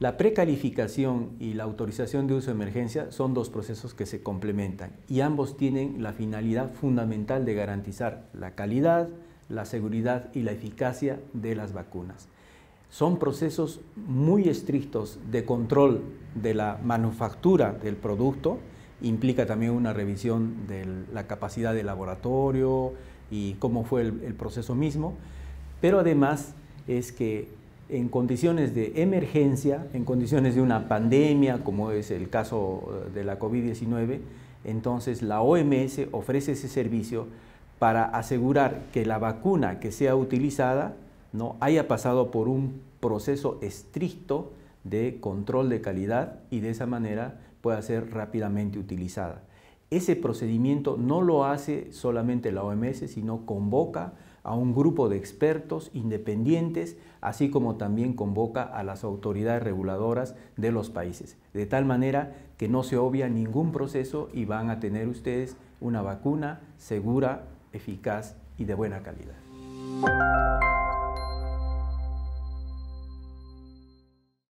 La precalificación y la autorización de uso de emergencia son dos procesos que se complementan y ambos tienen la finalidad fundamental de garantizar la calidad, la seguridad y la eficacia de las vacunas. Son procesos muy estrictos de control de la manufactura del producto, implica también una revisión de la capacidad del laboratorio y cómo fue el, proceso mismo, pero además es que en condiciones de emergencia, en condiciones de una pandemia, como es el caso eh, de la COVID-19, entonces la OMS ofrece ese servicio para asegurar que la vacuna que sea utilizada no haya pasado por un proceso estricto de control de calidad y de esa manera pueda ser rápidamente utilizada. Ese procedimiento no lo hace solamente la OMS, sino convoca a un grupo de expertos independientes, así como también convoca a las autoridades reguladoras de los países, de tal manera que no se obvia ningún proceso y van a tener ustedes una vacuna segura, eficaz y de buena calidad.